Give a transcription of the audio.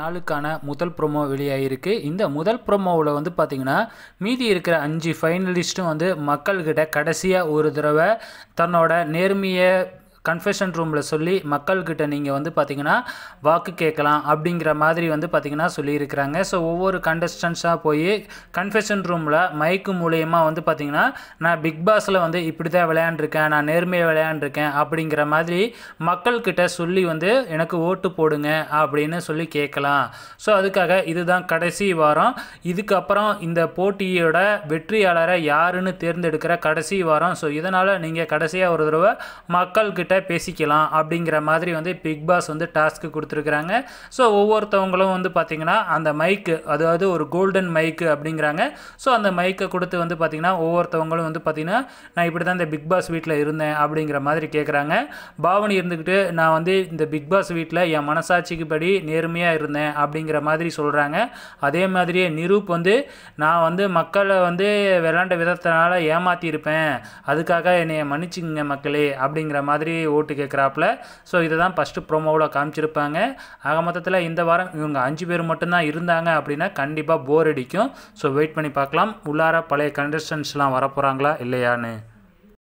நாளுக்கான முதல் ப்ரொமோ வெளியாகிருக்கு இந்த முதல் ப்ரொமோவில் வந்து பார்த்திங்கன்னா மீதி இருக்கிற அஞ்சு ஃபைனலிஸ்ட்டும் வந்து மக்கள்கிட்ட கடைசியாக ஒரு தடவை தன்னோட நேர்மையை கன்ஃபெஷன் ரூமில் சொல்லி மக்கள்கிட்ட நீங்கள் வந்து பார்த்திங்கன்னா வாக்கு கேட்கலாம் அப்படிங்கிற மாதிரி வந்து பார்த்திங்கன்னா சொல்லியிருக்கிறாங்க ஸோ ஒவ்வொரு கண்டஸ்டன்ஸாக போய் கன்ஃபெஷன் ரூமில் மைக்கு மூலயமா வந்து பார்த்திங்கன்னா நான் பிக் பாஸில் வந்து இப்படி தான் விளையாண்டுருக்கேன் நான் நேர்மையாக விளையாண்டுருக்கேன் அப்படிங்கிற மாதிரி மக்கள்கிட்ட சொல்லி வந்து எனக்கு ஓட்டு போடுங்க அப்படின்னு சொல்லி கேட்கலாம் ஸோ அதுக்காக இதுதான் கடைசி வாரம் இதுக்கப்புறம் இந்த போட்டியோட வெற்றியாளரை யாருன்னு தேர்ந்தெடுக்கிற கடைசி வாரம் ஸோ இதனால் நீங்கள் கடைசியாக ஒரு தடவை மக்கள்கிட்ட கிட்ட பேசிக்கலாம் அப்படிங்கிற மாதிரி வந்து பிக் பாஸ் வந்து டாஸ்க்கு கொடுத்துருக்குறாங்க ஸோ ஒவ்வொருத்தவங்களும் வந்து பார்த்திங்கன்னா அந்த மைக்கு அதாவது ஒரு கோல்டன் மைக்கு அப்படிங்கிறாங்க ஸோ அந்த மைக்கை கொடுத்து வந்து பார்த்திங்கன்னா ஒவ்வொருத்தவங்களும் வந்து பார்த்திங்கன்னா நான் இப்படி தான் இந்த பிக் பாஸ் வீட்டில் இருந்தேன் அப்படிங்கிற மாதிரி கேட்குறாங்க பாவனி இருந்துக்கிட்டு நான் வந்து இந்த பிக் பாஸ் வீட்டில் என் மனசாட்சிக்கு படி நேர்மையாக இருந்தேன் அப்படிங்கிற மாதிரி சொல்கிறாங்க அதே மாதிரியே நிரூப் வந்து நான் வந்து மக்களை வந்து விளாண்ட விதத்தினால ஏமாற்றியிருப்பேன் அதுக்காக என்னை மன்னிச்சுங்க மக்களே அப்படிங்கிற மாதிரி ஓட்டு கேட்குறாப்புல ஸோ இதை தான் ஃபஸ்ட்டு ப்ரோமோவில் காமிச்சிருப்பாங்க ஆக மொத்தத்தில் இந்த வாரம் இவங்க அஞ்சு பேர் மட்டும்தான் இருந்தாங்க அப்படின்னா கண்டிப்பாக போர் அடிக்கும் ஸோ வெயிட் பண்ணி பார்க்கலாம் உள்ளார பழைய கண்டஸ்டன்ஸ்லாம் வரப்போகிறாங்களா இல்லையான்னு